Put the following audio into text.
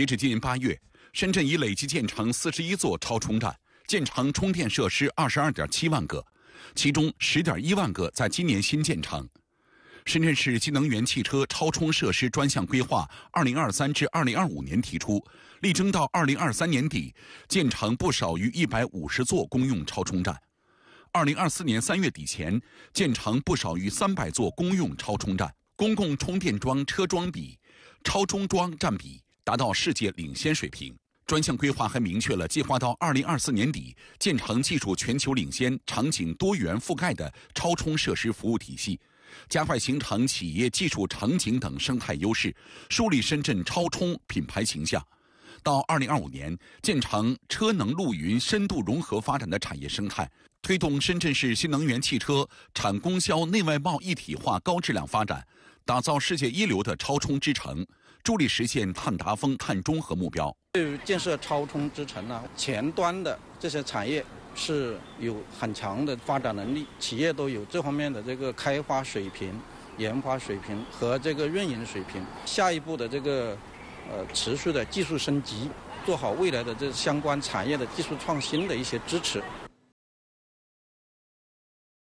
截至今年八月，深圳已累计建成四十一座超充站，建成充电设施二十二点七万个，其中十点一万个在今年新建成。深圳市新能源汽车超充设施专项规划（二零二三至二零二五年）提出，力争到二零二三年底建成不少于一百五十座公用超充站，二零二四年三月底前建成不少于三百座公用超充站。公共充电桩车桩比、超充桩占比。达到世界领先水平。专项规划还明确了，计划到二零二四年底建成技术全球领先、场景多元覆盖的超充设施服务体系，加快形成企业技术、场景等生态优势，树立深圳超充品牌形象。到二零二五年，建成车能路云深度融合发展的产业生态，推动深圳市新能源汽车产供销内外贸一体化高质量发展。打造世界一流的超充之城，助力实现碳达峰、碳中和目标。对于建设超充之城呢，前端的这些产业是有很强的发展能力，企业都有这方面的这个开发水平、研发水平和这个运营水平。下一步的这个，呃，持续的技术升级，做好未来的这相关产业的技术创新的一些支持。